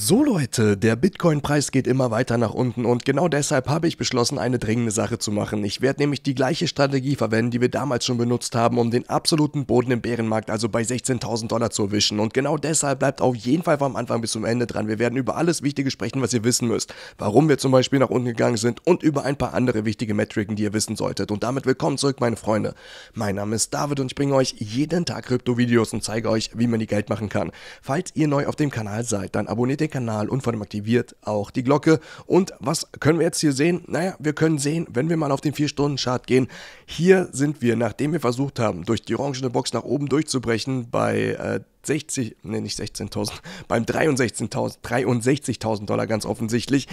So Leute, der Bitcoin-Preis geht immer weiter nach unten und genau deshalb habe ich beschlossen, eine dringende Sache zu machen. Ich werde nämlich die gleiche Strategie verwenden, die wir damals schon benutzt haben, um den absoluten Boden im Bärenmarkt, also bei 16.000 Dollar zu erwischen. Und genau deshalb bleibt auf jeden Fall vom Anfang bis zum Ende dran. Wir werden über alles Wichtige sprechen, was ihr wissen müsst. Warum wir zum Beispiel nach unten gegangen sind und über ein paar andere wichtige Metriken, die ihr wissen solltet. Und damit willkommen zurück, meine Freunde. Mein Name ist David und ich bringe euch jeden Tag Krypto-Videos und zeige euch, wie man die Geld machen kann. Falls ihr neu auf dem Kanal seid, dann abonniert den den Kanal und vor allem aktiviert auch die Glocke. Und was können wir jetzt hier sehen? Naja, wir können sehen, wenn wir mal auf den 4-Stunden-Chart gehen, hier sind wir, nachdem wir versucht haben, durch die orangene Box nach oben durchzubrechen, bei äh, 60, nee, nicht 16.000, beim 63.000 63 Dollar ganz offensichtlich.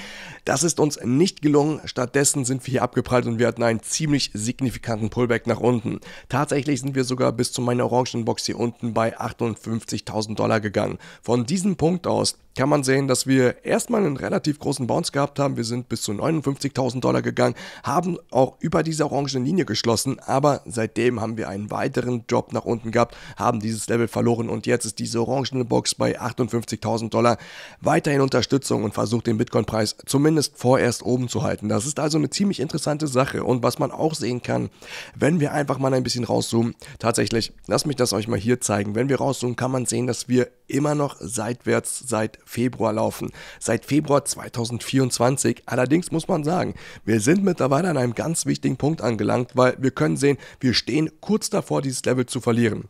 Das ist uns nicht gelungen. Stattdessen sind wir hier abgeprallt und wir hatten einen ziemlich signifikanten Pullback nach unten. Tatsächlich sind wir sogar bis zu meiner orangenen Box hier unten bei 58.000 Dollar gegangen. Von diesem Punkt aus kann man sehen, dass wir erstmal einen relativ großen Bounce gehabt haben. Wir sind bis zu 59.000 Dollar gegangen, haben auch über diese orangenen Linie geschlossen, aber seitdem haben wir einen weiteren Drop nach unten gehabt, haben dieses Level verloren und jetzt jetzt ist diese orangene Box bei 58.000 Dollar weiterhin Unterstützung und versucht den Bitcoin-Preis zumindest vorerst oben zu halten. Das ist also eine ziemlich interessante Sache und was man auch sehen kann, wenn wir einfach mal ein bisschen rauszoomen, tatsächlich, lass mich das euch mal hier zeigen, wenn wir rauszoomen, kann man sehen, dass wir immer noch seitwärts seit Februar laufen, seit Februar 2024. Allerdings muss man sagen, wir sind mittlerweile an einem ganz wichtigen Punkt angelangt, weil wir können sehen, wir stehen kurz davor, dieses Level zu verlieren.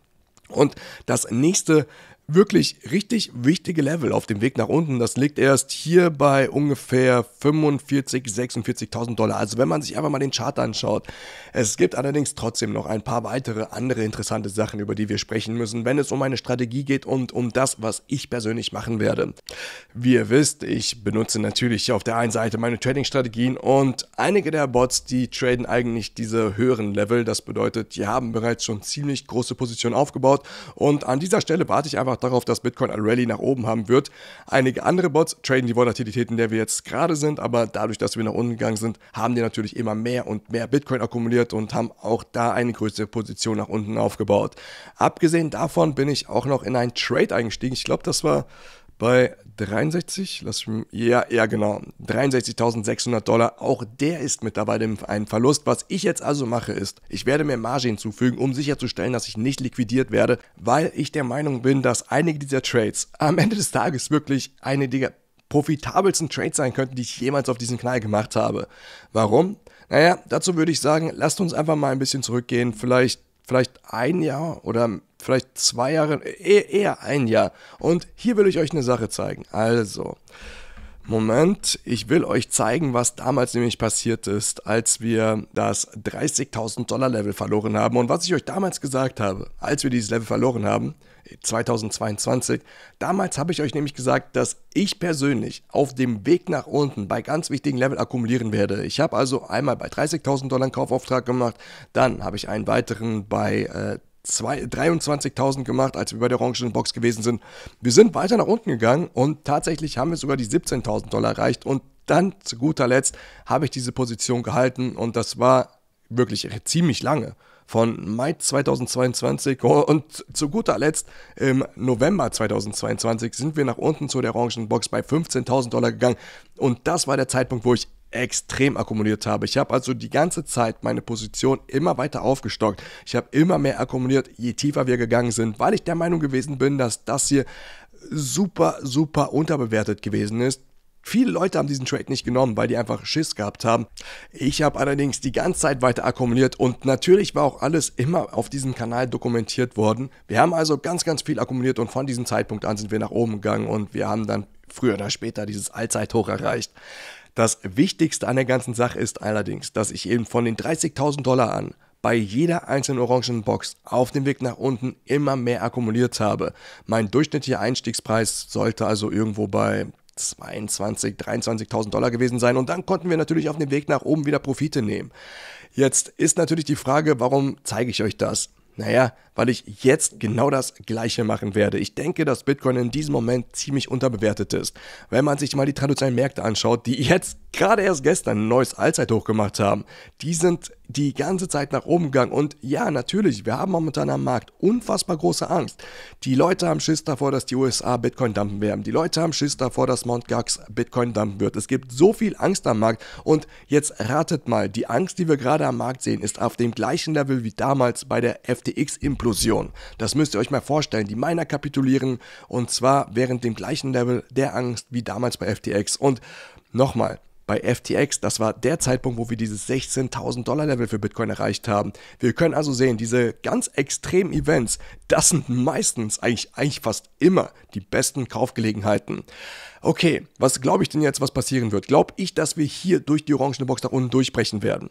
Und das nächste wirklich richtig wichtige Level auf dem Weg nach unten. Das liegt erst hier bei ungefähr 45.000, 46.000 Dollar. Also wenn man sich einfach mal den Chart anschaut. Es gibt allerdings trotzdem noch ein paar weitere andere interessante Sachen, über die wir sprechen müssen, wenn es um meine Strategie geht und um das, was ich persönlich machen werde. Wie ihr wisst, ich benutze natürlich auf der einen Seite meine Trading-Strategien und einige der Bots, die traden eigentlich diese höheren Level. Das bedeutet, die haben bereits schon ziemlich große Positionen aufgebaut und an dieser Stelle warte ich einfach auch darauf, dass Bitcoin ein Rally nach oben haben wird. Einige andere Bots traden die Volatilität, in der wir jetzt gerade sind, aber dadurch, dass wir nach unten gegangen sind, haben die natürlich immer mehr und mehr Bitcoin akkumuliert und haben auch da eine größere Position nach unten aufgebaut. Abgesehen davon bin ich auch noch in einen Trade eingestiegen. Ich glaube, das war bei 63, lass mich, ja, ja genau, 63.600 Dollar. Auch der ist mittlerweile ein Verlust. Was ich jetzt also mache ist, ich werde mir Marge hinzufügen, um sicherzustellen, dass ich nicht liquidiert werde, weil ich der Meinung bin, dass einige dieser Trades am Ende des Tages wirklich eine der profitabelsten Trades sein könnten, die ich jemals auf diesem Knall gemacht habe. Warum? Naja, dazu würde ich sagen, lasst uns einfach mal ein bisschen zurückgehen, vielleicht vielleicht ein Jahr oder vielleicht zwei Jahre, eher ein Jahr. Und hier will ich euch eine Sache zeigen. Also, Moment, ich will euch zeigen, was damals nämlich passiert ist, als wir das 30.000 Dollar Level verloren haben und was ich euch damals gesagt habe, als wir dieses Level verloren haben. 2022. Damals habe ich euch nämlich gesagt, dass ich persönlich auf dem Weg nach unten bei ganz wichtigen Level akkumulieren werde. Ich habe also einmal bei 30.000 Dollar einen Kaufauftrag gemacht, dann habe ich einen weiteren bei äh, 23.000 gemacht, als wir bei der orangenen Box gewesen sind. Wir sind weiter nach unten gegangen und tatsächlich haben wir sogar die 17.000 Dollar erreicht und dann zu guter Letzt habe ich diese Position gehalten und das war wirklich ziemlich lange von Mai 2022 und zu guter Letzt im November 2022 sind wir nach unten zu der orangen Box bei 15.000 Dollar gegangen und das war der Zeitpunkt, wo ich extrem akkumuliert habe. Ich habe also die ganze Zeit meine Position immer weiter aufgestockt. Ich habe immer mehr akkumuliert, je tiefer wir gegangen sind, weil ich der Meinung gewesen bin, dass das hier super, super unterbewertet gewesen ist. Viele Leute haben diesen Trade nicht genommen, weil die einfach Schiss gehabt haben. Ich habe allerdings die ganze Zeit weiter akkumuliert und natürlich war auch alles immer auf diesem Kanal dokumentiert worden. Wir haben also ganz, ganz viel akkumuliert und von diesem Zeitpunkt an sind wir nach oben gegangen und wir haben dann früher oder später dieses Allzeithoch erreicht. Das Wichtigste an der ganzen Sache ist allerdings, dass ich eben von den 30.000 Dollar an bei jeder einzelnen orangenen Box auf dem Weg nach unten immer mehr akkumuliert habe. Mein durchschnittlicher Einstiegspreis sollte also irgendwo bei 22, 23.000 Dollar gewesen sein. Und dann konnten wir natürlich auf dem Weg nach oben wieder Profite nehmen. Jetzt ist natürlich die Frage, warum zeige ich euch das? Naja, weil ich jetzt genau das Gleiche machen werde. Ich denke, dass Bitcoin in diesem Moment ziemlich unterbewertet ist. Wenn man sich mal die traditionellen Märkte anschaut, die jetzt gerade erst gestern ein neues Allzeithoch gemacht haben, die sind die ganze Zeit nach oben gegangen. Und ja, natürlich, wir haben momentan am Markt unfassbar große Angst. Die Leute haben Schiss davor, dass die USA Bitcoin dumpen werden. Die Leute haben Schiss davor, dass Mt. Gox Bitcoin dumpen wird. Es gibt so viel Angst am Markt. Und jetzt ratet mal, die Angst, die wir gerade am Markt sehen, ist auf dem gleichen Level wie damals bei der FTX-Implosion. Das müsst ihr euch mal vorstellen. Die Miner kapitulieren und zwar während dem gleichen Level der Angst wie damals bei FTX. Und nochmal, bei FTX. Das war der Zeitpunkt, wo wir dieses 16.000 Dollar Level für Bitcoin erreicht haben. Wir können also sehen, diese ganz extremen Events, das sind meistens eigentlich, eigentlich fast immer die besten Kaufgelegenheiten. Okay, was glaube ich denn jetzt, was passieren wird? Glaube ich, dass wir hier durch die orangene Box nach unten durchbrechen werden?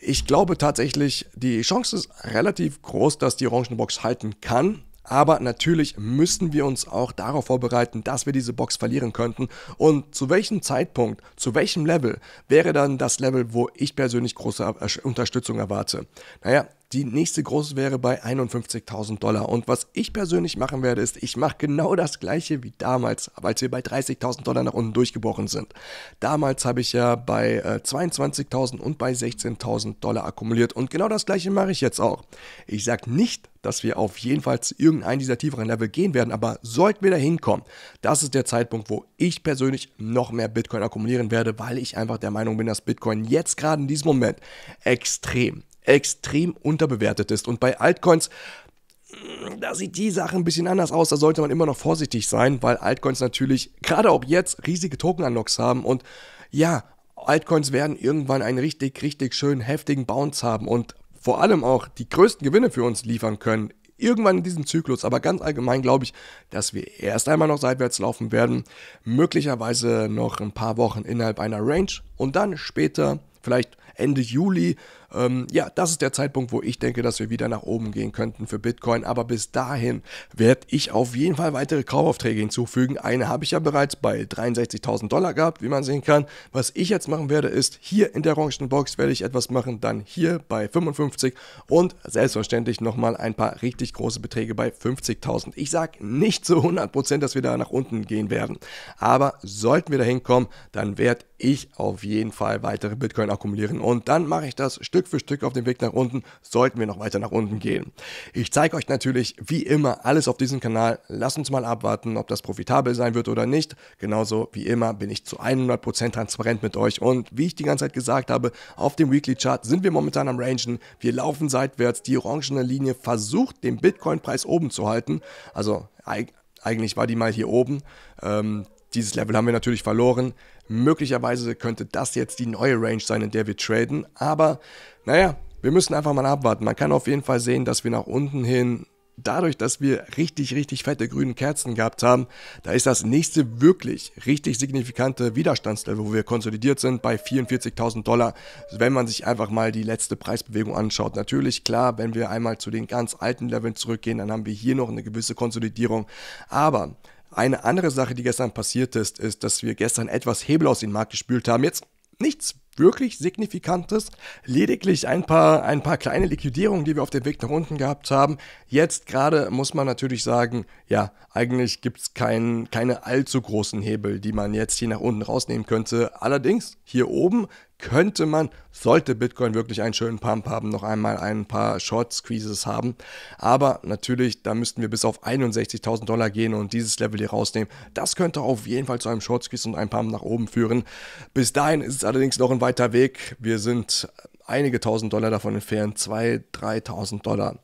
Ich glaube tatsächlich, die Chance ist relativ groß, dass die orangene Box halten kann. Aber natürlich müssen wir uns auch darauf vorbereiten, dass wir diese Box verlieren könnten. Und zu welchem Zeitpunkt, zu welchem Level wäre dann das Level, wo ich persönlich große Unterstützung erwarte? Naja, die nächste große wäre bei 51.000 Dollar. Und was ich persönlich machen werde, ist, ich mache genau das gleiche wie damals, als wir bei 30.000 Dollar nach unten durchgebrochen sind. Damals habe ich ja bei 22.000 äh, und bei 16.000 Dollar akkumuliert. Und genau das gleiche mache ich jetzt auch. Ich sage nicht, dass wir auf jeden Fall zu irgendeinem dieser tieferen Level gehen werden, aber sollten wir da hinkommen, das ist der Zeitpunkt, wo ich persönlich noch mehr Bitcoin akkumulieren werde, weil ich einfach der Meinung bin, dass Bitcoin jetzt gerade in diesem Moment extrem extrem unterbewertet ist. Und bei Altcoins, mm, da sieht die Sache ein bisschen anders aus. Da sollte man immer noch vorsichtig sein, weil Altcoins natürlich gerade auch jetzt riesige Token-Unlocks haben. Und ja, Altcoins werden irgendwann einen richtig, richtig schönen, heftigen Bounce haben und vor allem auch die größten Gewinne für uns liefern können. Irgendwann in diesem Zyklus, aber ganz allgemein glaube ich, dass wir erst einmal noch seitwärts laufen werden, möglicherweise noch ein paar Wochen innerhalb einer Range und dann später, vielleicht Ende Juli, ähm, ja, das ist der Zeitpunkt, wo ich denke, dass wir wieder nach oben gehen könnten für Bitcoin. Aber bis dahin werde ich auf jeden Fall weitere Kaufaufträge hinzufügen. Eine habe ich ja bereits bei 63.000 Dollar gehabt, wie man sehen kann. Was ich jetzt machen werde, ist hier in der orangen Box werde ich etwas machen, dann hier bei 55 und selbstverständlich nochmal ein paar richtig große Beträge bei 50.000. Ich sage nicht zu 100%, dass wir da nach unten gehen werden. Aber sollten wir da hinkommen, dann werde ich auf jeden Fall weitere Bitcoin akkumulieren und dann mache ich das Stück Stück für Stück auf dem Weg nach unten sollten wir noch weiter nach unten gehen. Ich zeige euch natürlich wie immer alles auf diesem Kanal. Lasst uns mal abwarten, ob das profitabel sein wird oder nicht. Genauso wie immer bin ich zu 100% transparent mit euch und wie ich die ganze Zeit gesagt habe, auf dem Weekly Chart sind wir momentan am Rangen. Wir laufen seitwärts, die orangene Linie versucht den Bitcoin-Preis oben zu halten. Also eigentlich war die mal hier oben. Ähm, dieses Level haben wir natürlich verloren. Möglicherweise könnte das jetzt die neue Range sein, in der wir traden. Aber naja, wir müssen einfach mal abwarten. Man kann auf jeden Fall sehen, dass wir nach unten hin dadurch, dass wir richtig, richtig fette grüne Kerzen gehabt haben, da ist das nächste wirklich richtig signifikante Widerstandslevel, wo wir konsolidiert sind, bei 44.000 Dollar, wenn man sich einfach mal die letzte Preisbewegung anschaut. Natürlich, klar, wenn wir einmal zu den ganz alten Leveln zurückgehen, dann haben wir hier noch eine gewisse Konsolidierung, aber eine andere Sache, die gestern passiert ist, ist, dass wir gestern etwas Hebel aus dem Markt gespült haben. Jetzt nichts wirklich Signifikantes, lediglich ein paar, ein paar kleine Liquidierungen, die wir auf dem Weg nach unten gehabt haben. Jetzt gerade muss man natürlich sagen, ja, eigentlich gibt es kein, keine allzu großen Hebel, die man jetzt hier nach unten rausnehmen könnte. Allerdings hier oben könnte man, sollte Bitcoin wirklich einen schönen Pump haben, noch einmal ein paar Short Squeezes haben. Aber natürlich, da müssten wir bis auf 61.000 Dollar gehen und dieses Level hier rausnehmen. Das könnte auf jeden Fall zu einem Short Squeeze und einem Pump nach oben führen. Bis dahin ist es allerdings noch ein weiter Weg. Wir sind einige tausend Dollar davon entfernt, 2.000, 3.000 Dollar.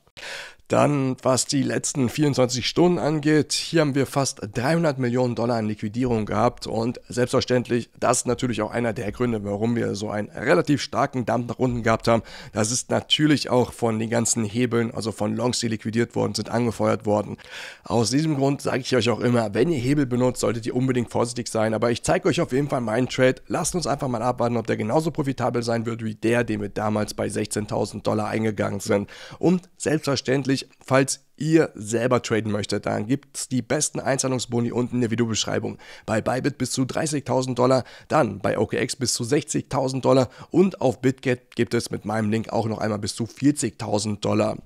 Dann, was die letzten 24 Stunden angeht, hier haben wir fast 300 Millionen Dollar an Liquidierung gehabt und selbstverständlich, das ist natürlich auch einer der Gründe, warum wir so einen relativ starken Dump nach unten gehabt haben. Das ist natürlich auch von den ganzen Hebeln, also von Longs, die liquidiert worden sind, angefeuert worden. Aus diesem Grund sage ich euch auch immer, wenn ihr Hebel benutzt, solltet ihr unbedingt vorsichtig sein, aber ich zeige euch auf jeden Fall meinen Trade. Lasst uns einfach mal abwarten, ob der genauso profitabel sein wird wie der, den wir damals bei 16.000 Dollar eingegangen sind. Und selbstverständlich natürlich, falls ihr selber traden möchtet, dann gibt es die besten Einzahlungsboni unten in der Videobeschreibung. Bei Bybit bis zu 30.000 Dollar, dann bei OKX bis zu 60.000 Dollar und auf BitGet gibt es mit meinem Link auch noch einmal bis zu 40.000 Dollar.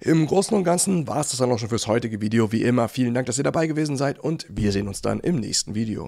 Im Großen und Ganzen war es das dann auch schon fürs heutige Video. Wie immer, vielen Dank, dass ihr dabei gewesen seid und wir sehen uns dann im nächsten Video.